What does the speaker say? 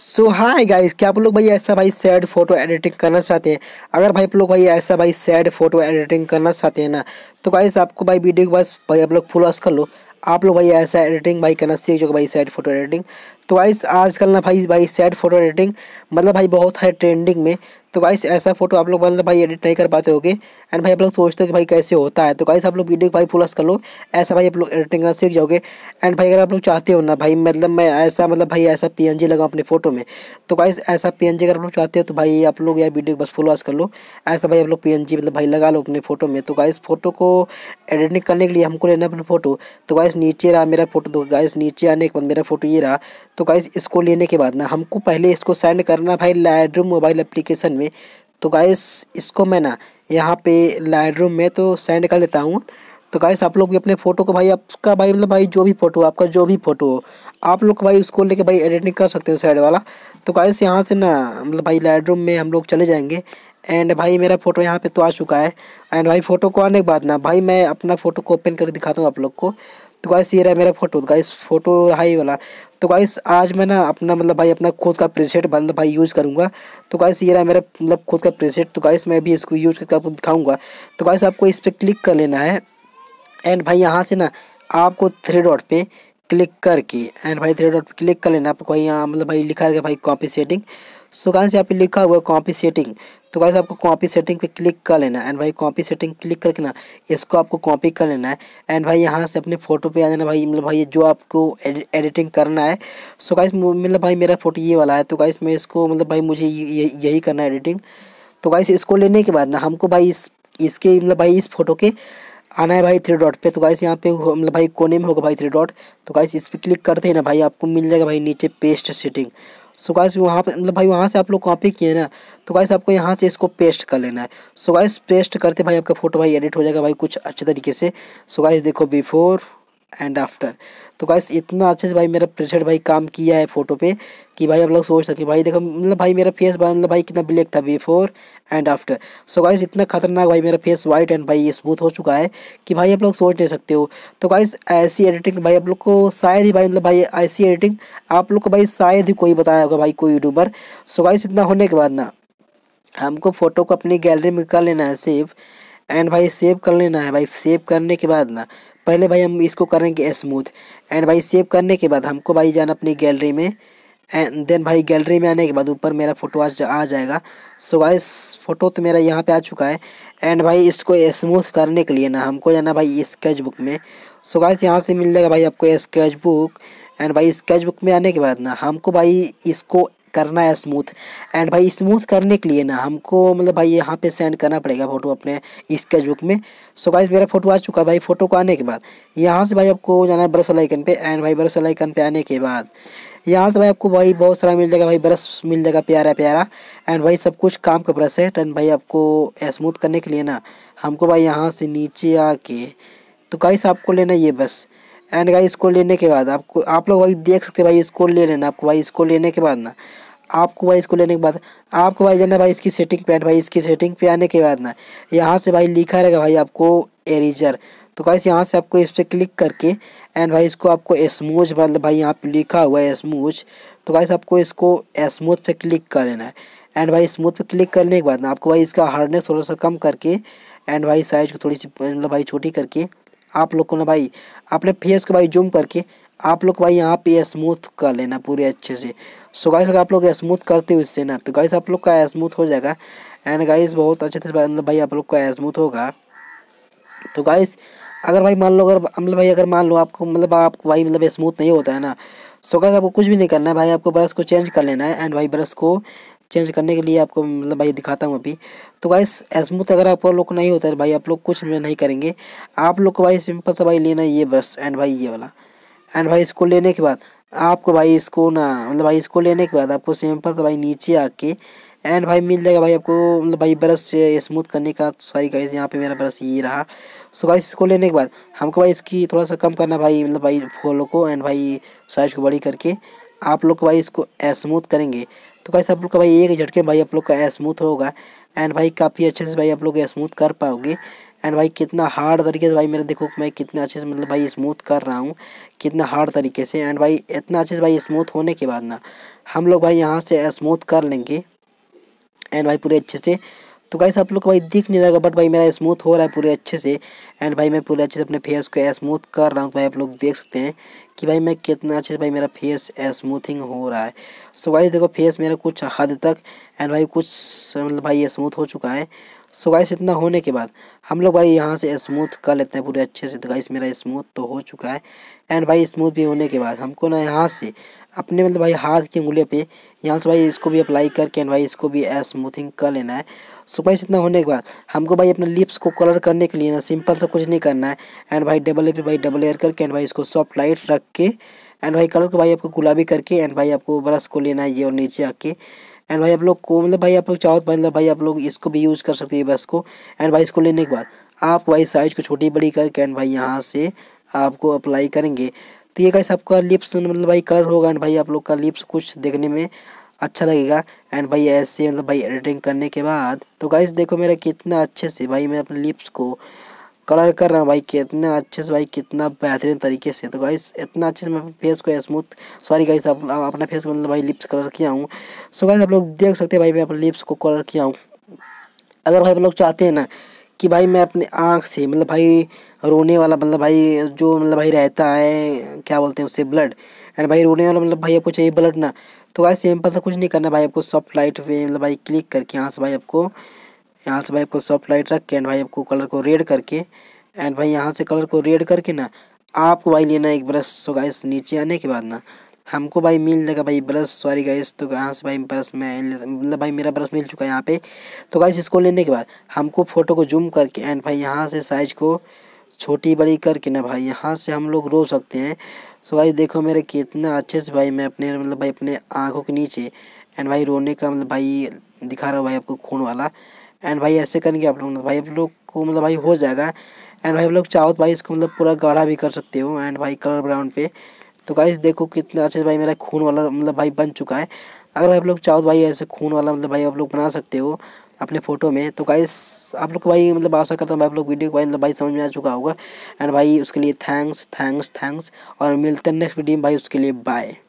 सो hi guys क्या आप लोग भाई ऐसा भाई सैड फोटो एडिटिंग करना चाहते हैं अगर भाई आप लोग भाई ऐसा भाई सैड फोटो एडिटिंग करना चाहते हैं ना तो गाइस आपको भाई वीडियो के पास भाई आप लोग फुल वॉश कर लो आप लोग भाई ऐसा एडिटिंग भाई करना सीख जाओगे भाई सैड फोटो एडिटिंग तो गाइस आजकल ना भाई भाई सैड फोटो एडिटिंग मतलब भाई बहुत है ट्रेंडिंग में तो गाइस ऐसा फोटो आप लोग मतलब भाई एडिट नहीं कर पाते होगे एंड भाई आप लोग सोचते हो कि भाई कैसे होता है तो गाइस आप लोग वीडियो भाई फुलस कर लो ऐसा भाई आप लोग एडिटिंग करना सीख जाओगे एंड भाई अगर आप लोग चाहते हो ना भाई मतलब मैं ऐसा मतलब भाई ऐसा पी एन जी लगाऊँ अपने फोटो में तो गाइस ऐसा पी एन जी अगर आप लोग चाहते हो तो भाई आप लोग यार वीडियो बस फुलवास कर लो ऐसा भाई आप लोग पी एन जी मतलब भाई लगा लो अपने फोटो में तो गाइस फोटो को एडिटिंग करने के लिए हमको लेना अपने फोटो तो गाइस नीचे रहा मेरा फोटो तो गाइस नीचे आने के बाद मेरा फोटो ये रहा तो गाइस इसको लेने के बाद ना हमको पहले इसको सेंड करना भाई लाइट मोबाइल एप्लीकेशन में तो गाइस इसको मैं ना यहाँ पे लाइट रूम में तो सेंड कर लेता हूँ तो गाइस आप लोग भी अपने फ़ोटो को भाई आपका भाई मतलब भाई जो भी फ़ोटो आपका जो भी फ़ोटो हो आप लोग भाई उसको लेके भाई एडिटिंग कर सकते हो साइड वाला तो गाइस यहाँ से ना मतलब भाई लाइट रूम में हम लोग चले जाएंगे एंड भाई मेरा फ़ोटो यहाँ पे तो आ चुका है एंड भाई फ़ोटो को आने के बाद ना भाई मैं अपना फ़ोटो को ओपन कर दिखाता हूँ आप लोग को तो गाइस ये रहा मेरा फोटो गाइस फोटो रहा ही वाला तो गाइस आज मैं ना अपना मतलब भाई अपना खुद का प्रेसेट मतलब भाई यूज़ करूँगा तो गाइस ये रहा मेरा मतलब खुद का प्रेसेट तो गाइस मैं अभी इसको यूज़ करके आपको दिखाऊँगा तो गाइस आपको इस पर क्लिक कर लेना है एंड भाई यहाँ से ना आपको थ्री डॉट पर क्लिक करके एंड भाई थ्री डॉट पर क्लिक कर लेना आपको यहाँ मतलब भाई लिखा है भाई कॉपी सेटिंग सो गाइस यहाँ पे लिखा हुआ कॉपी सेटिंग तो गाइस आपको कॉपी सेटिंग पे क्लिक कर लेना है एंड भाई कॉपी सेटिंग क्लिक करके ना इसको आपको कॉपी कर लेना है एंड भाई यहाँ से अपने फोटो पे आ जाना भाई मतलब भाई जो आपको एडिटिंग करना है सो गाइस मतलब भाई मेरा फोटो ये वाला है तो गाइस मैं इसको मतलब भाई मुझे यही करना है एडिटिंग तो गाइस इसको लेने के बाद ना हमको भाई इस इसके मतलब भाई इस फोटो के आना है भाई थ्री डॉट पे तो गाइस यहाँ पे मतलब भाई कोने में होगा भाई थ्री डॉट तो गाइस इस पर क्लिक करते ही ना भाई आपको मिल जाएगा भाई नीचे पेस्ट सेटिंग सो गाइस वहाँ पे मतलब भाई वहाँ से आप लोग कॉपी किए ना तो गाइस आपको यहाँ से इसको पेस्ट कर लेना है सो गाइस पेस्ट करते भाई आपका फोटो भाई एडिट हो जाएगा भाई कुछ अच्छे तरीके से सो गाइस देखो बिफोर एंड आफ्टर तो गाइस इतना अच्छे से भाई मेरा प्रेशर भाई काम किया है फोटो पे कि भाई आप लोग सोच सके भाई देखो मतलब भाई मेरा फेस मतलब भाई कितना ब्लैक था before and after so guys इतना खतरनाक भाई मेरा फेस वाइट एंड भाई स्मूथ हो चुका है कि भाई आप लोग सोच नहीं सकते हो तो गाइस ऐसी एडिटिंग भाई आप लोग को शायद ही भाई मतलब भाई ऐसी एडिटिंग आप लोग को भाई शायद ही कोई बताया होगा भाई कोई यूट्यूबर सो गाइस इतना होने के बाद ना हमको फ़ोटो को अपनी गैलरी में कर लेना है सेव एंड भाई सेव कर लेना है भाई सेव करने के बाद ना पहले भाई हम इसको करेंगे स्मूथ एंड भाई सेव करने के बाद हमको भाई जाना अपनी गैलरी में एंड देन भाई गैलरी में आने के बाद ऊपर मेरा फोटो आ, आ जाएगा सो भाई फोटो तो मेरा यहाँ पे आ चुका है एंड भाई इसको स्मूथ करने के लिए ना हमको जाना भाई स्केच बुक में सो भाई यहाँ से मिल जाएगा भाई आपको स्केच बुक एंड भाई स्केच बुक में आने के बाद ना हमको भाई इसको करना है स्मूथ एंड भाई स्मूथ करने के लिए ना हमको मतलब भाई यहाँ पे सेंड करना पड़ेगा फ़ोटो अपने स्केच बुक में सो गाइस मेरा फोटो आ चुका है भाई फोटो को आने के बाद यहाँ से भाई आपको जाना है ब्रश वाला पे एंड भाई ब्रश वालाइकन पे आने के बाद यहाँ से भाई आपको भाई बहुत सारा मिल जाएगा भाई ब्रश मिल जाएगा प्यारा प्यारा एंड भाई सब कुछ काम का ब्रश है एंड भाई आपको स्मूथ करने के लिए ना हमको भाई यहाँ से नीचे आके तो गाइस आपको लेना ये बस एंड गाइस इसको लेने के बाद आपको आप लोग भाई देख सकते हैं भाई इसको ले लेना आपको भाई इसको लेने के बाद ना आपको भाई इसको लेने के बाद आपको भाई जाना भाई इसकी सेटिंग पे भाई इसकी सेटिंग पे आने के बाद ना यहाँ से भाई लिखा रहेगा भाई आपको एरीजर तो गाइस यहाँ से आपको इस पर क्लिक करके एंड भाई इसको आपको स्मूज मतलब भाई यहाँ पे लिखा हुआ है स्मूज तो गाइस आपको इसको स्मूथ पे क्लिक कर लेना है एंड भाई स्मूथ पे क्लिक करने के बाद ना आपको भाई इसका हार्डनेस थोड़ा सा कम करके एंड भाई साइज को थोड़ी सी मतलब भाई छोटी करके आप लोग को ना भाई अपने फेस को भाई जूम करके आप लोग भाई यहाँ पे स्मूथ कर लेना पूरे अच्छे से सो गाइस अगर आप लोग स्मूथ करते हो इससे ना तो गाइस आप लोग का स्मूथ हो जाएगा एंड गाइस बहुत अच्छे से मतलब भाई आप लोग का स्मूथ होगा तो गाइस अगर भाई मान लो अगर मतलब भाई अगर मान लो आपको मतलब आपको भाई मतलब स्मूथ नहीं होता है ना सो गाइस आपको कुछ भी नहीं करना है भाई आपको ब्रश को चेंज कर लेना है एंड भाई ब्रश को चेंज करने के लिए आपको मतलब भाई दिखाता हूँ अभी तो गाइस स्मूथ अगर आप लोग नहीं होता है भाई आप लोग कुछ नहीं करेंगे आप लोग को भाई सिंपल सा भाई लेना ये ब्रश एंड भाई ये वाला एंड भाई इसको लेने के बाद आपको भाई इसको ना मतलब भाई इसको लेने के बाद आपको सिंपल से तो भाई नीचे आके एंड भाई मिल जाएगा भाई आपको मतलब भाई ब्रश से स्मूथ करने का सॉरी गाइस यहाँ पे मेरा ब्रश ये रहा सो गाइस इसको लेने के बाद हमको भाई इसकी थोड़ा सा कम करना भाई मतलब भाई फॉलो को एंड भाई साइज को बड़ी करके आप लोग को भाई इसको स्मूथ करेंगे तो गाइस आप लोग का भाई एक झटके भाई आप लोग का स्मूथ होगा एंड भाई काफ़ी अच्छे से भाई आप लोग स्मूथ कर पाओगे एंड भाई कितना हार्ड तरीके से भाई मेरे देखो मैं कितना अच्छे से मतलब भाई स्मूथ कर रहा हूँ कितना हार्ड तरीके से एंड भाई इतना अच्छे से भाई स्मूथ होने के बाद ना हम लोग भाई यहाँ से स्मूथ कर लेंगे एंड भाई पूरे अच्छे से तो गाइस आप लोग को भाई दिख नहीं रहेगा बट भाई मेरा स्मूथ हो रहा है पूरे अच्छे से एंड भाई मैं पूरे अच्छे से अपने फेस को स्मूथ कर रहा हूँ तो भाई आप लोग देख सकते हैं कि भाई मैं कितना अच्छे से भाई मेरा फेस स्मूथिंग हो रहा है सो so गाइस देखो फेस मेरा कुछ हद तक एंड भाई कुछ मतलब भाई स्मूथ हो चुका है सो गाइस इतना होने के बाद हम लोग भाई यहाँ से स्मूथ कर लेते हैं पूरे अच्छे से तो गाइस मेरा स्मूथ तो हो चुका है एंड भाई स्मूथ भी होने के बाद हमको ना यहाँ से अपने मतलब भाई हाथ की उंगली पे यहाँ से भाई इसको भी अप्लाई करके एंड भाई इसको भी स्मूथिंग कर लेना है सो गाइस इतना होने के बाद हमको भाई अपने लिप्स को कलर करने के लिए ना सिंपल सा कुछ नहीं करना है एंड भाई डबल एयर भाई डबल एयर करके एंड भाई इसको सॉफ्ट लाइट रख के एंड भाई कलर को भाई आपको गुलाबी करके एंड भाई आपको ब्रश को लेना है ये और नीचे आके एंड भाई आप लोग को मतलब भाई आप लोग चाहो तो मतलब भाई आप लोग इसको भी यूज़ कर सकते हैं बस को एंड भाई इसको लेने के बाद आप भाई साइज को छोटी बड़ी करके एंड भाई यहाँ से आपको अप्लाई करेंगे तो ये कैसे आपका लिप्स मतलब भाई कलर होगा एंड भाई आप लोग का लिप्स कुछ देखने में अच्छा लगेगा एंड भाई ऐसे मतलब भाई एडिटिंग करने के बाद तो गाइस देखो मेरा कितना अच्छे से भाई मैं अपने लिप्स को कलर कर रहा हूँ भाई कितना अच्छे से भाई कितना बेहतरीन तरीके से तो गाइस इतना अच्छे से मैं फेस को स्मूथ सॉरी गाइस आप अपने फेस को मतलब भाई लिप्स कलर किया हूँ सो गाइस आप लोग देख सकते हैं भाई मैं अपने लिप्स को कलर किया हूँ अगर भाई आप लोग चाहते हैं ना कि भाई मैं अपने आँख से मतलब भाई रोने वाला मतलब भाई जो मतलब भाई रहता है क्या बोलते हैं उससे ब्लड एंड भाई रोने वाला मतलब भाई आपको चाहिए ब्लड ना तो गाइस सिंपल सा कुछ नहीं करना भाई आपको सॉफ्ट लाइट पे मतलब भाई क्लिक करके यहाँ से भाई आपको यहाँ से भाई आपको सॉफ्ट लाइट रख के एंड भाई आपको कलर को रेड करके एंड भाई यहाँ से कलर को रेड करके ना आपको भाई लेना एक ब्रश सो गाइस नीचे आने के बाद ना हमको भाई मिल जाएगा भाई ब्रश सॉरी गाइस तो यहाँ से भाई ब्रश में मतलब भाई मेरा ब्रश मिल चुका है यहाँ पे तो गाइस इसको लेने के बाद हमको फ़ोटो को जूम करके एंड भाई यहाँ से साइज को छोटी बड़ी करके ना भाई यहाँ से हम लोग रो सकते हैं सो गाइस देखो मेरे कितना अच्छे से भाई मैं अपने मतलब भाई अपने आँखों के नीचे एंड भाई रोने का मतलब भाई दिखा रहा हूँ भाई आपको खून वाला एंड भाई ऐसे करेंगे आप लोग भाई आप लोग को मतलब भाई हो जाएगा एंड भाई आप लोग चाहो तो भाई इसको मतलब पूरा गाढ़ा भी कर सकते हो एंड भाई कलर ब्राउन पे तो गाइस देखो कितना अच्छे से भाई मेरा खून वाला मतलब भाई बन चुका है अगर आप लोग चाहो तो भाई ऐसे खून वाला मतलब भाई आप लोग बना सकते हो अपने फ़ोटो में तो गाइस आप लोग भाई मतलब आशा करता हूँ आप लोग वीडियो को भाई मतलब भाई समझ में आ चुका होगा एंड भाई उसके लिए थैंक्स थैंक्स थैंक्स और मिलते हैं नेक्स्ट वीडियो में भाई उसके लिए बाय